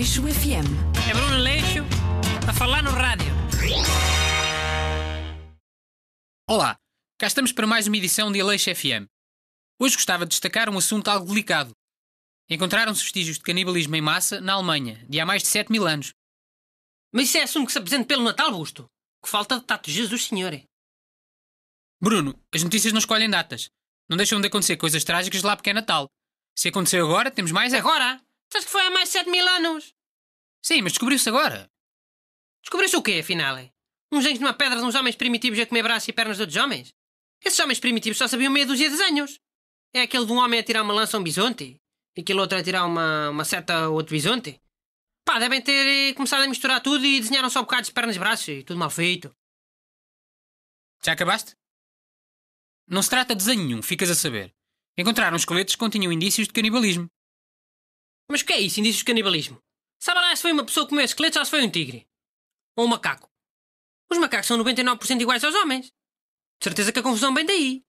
Leixo FM. É Bruno Leixo a falar no rádio. Olá, cá estamos para mais uma edição de Aleixo FM. Hoje gostava de destacar um assunto algo delicado. Encontraram-se vestígios de canibalismo em massa na Alemanha, de há mais de 7 mil anos. Mas isso é assunto que se apresenta pelo Natal, Busto. Que falta de tato, Jesus Senhor. Bruno, as notícias não escolhem datas. Não deixam de acontecer coisas trágicas lá porque é Natal. Se aconteceu agora, temos mais agora! Sabes que foi há mais de 7 mil anos? Sim, mas descobriu-se agora. Descobriu-se o quê, afinal? Uns de numa pedra de uns homens primitivos a comer braços e pernas de outros homens? Esses homens primitivos só sabiam meia dúzia de desenhos. É aquele de um homem a tirar uma lança a um bisonte e aquele outro a tirar uma, uma seta a outro bisonte. Pá, devem ter eh, começado a misturar tudo e desenharam só bocados de pernas e braços e tudo mal feito. Já acabaste? Não se trata de desenho nenhum, ficas a saber. Encontraram esqueletos que continham indícios de canibalismo. Mas o que é isso, indícios de canibalismo? Sabe lá se foi uma pessoa que comeu esqueletos ou se foi um tigre? Ou um macaco? Os macacos são 99% iguais aos homens. De certeza que a confusão vem daí.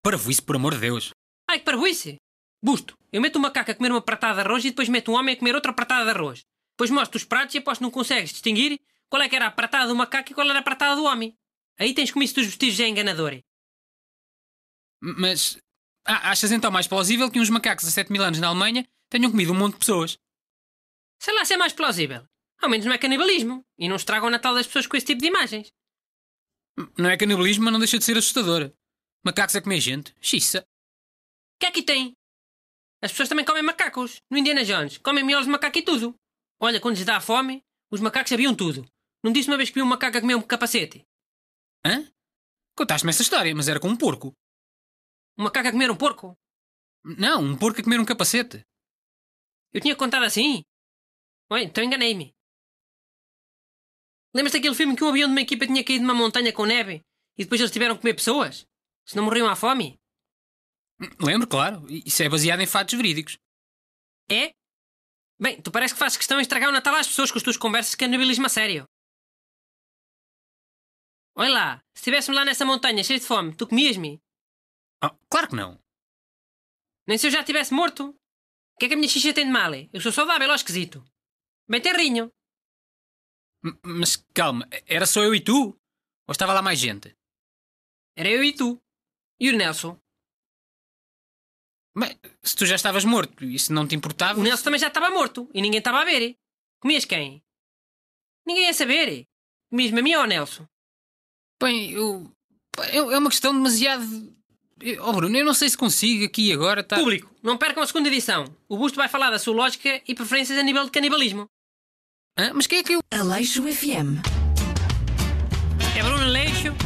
para isso por amor de Deus. Ai, que parvoíce! Busto, eu meto um macaco a comer uma pratada de arroz e depois meto um homem a comer outra pratada de arroz. Depois mostro os pratos e aposto que não consegues distinguir qual é que era a pratada do macaco e qual era a pratada do homem. Aí tens isso dos vestígios é enganador. Mas ah, achas então mais plausível que uns macacos a 7 mil anos na Alemanha tenham comido um monte de pessoas. Sei lá se é mais plausível. Ao menos não é canibalismo. E não estragam o Natal das pessoas com esse tipo de imagens. Hum, não é canibalismo, mas não deixa de ser assustador. Macacos a é comer gente. Xissa. O que é que tem? As pessoas também comem macacos. No Indiana Jones. Comem miolos de macaco e tudo. Olha, quando lhes dá fome, os macacos sabiam tudo. Não disse uma vez que vi um macaco a comer um capacete? Hã? Contaste-me essa história, mas era com um porco. Um macaco a comer um porco? Não, um porco a comer um capacete. Eu tinha contado assim? Oi, então enganei-me. Lembras daquele filme que um avião de uma equipa tinha caído numa montanha com neve e depois eles tiveram que comer pessoas? Se não morriam à fome? Hum, lembro, claro. Isso é baseado em fatos verídicos. É? Bem, tu parece que fazes questão de estragar o Natal às pessoas com as tuas conversas de canibalismo a sério. Olha lá, se estivéssemos lá nessa montanha cheio de fome, tu comias-me? Oh, claro que não. Nem se eu já estivesse morto que é que a minha xixa tem de mal? Eu sou saudável, ó esquisito. Bem terrinho. M mas calma, era só eu e tu? Ou estava lá mais gente? Era eu e tu. E o Nelson? Mas se tu já estavas morto, e se não te importava? O Nelson também já estava morto e ninguém estava a ver. Comias quem? Ninguém ia saber. Comias-me a mim ou ao Nelson? Bem, eu. É uma questão demasiado Oh Bruno, eu não sei se consigo aqui agora tá Público, não percam a segunda edição. O Busto vai falar da sua lógica e preferências a nível de canibalismo. Hã? Mas quem é que eu. Aleixo FM. É Bruno Aleixo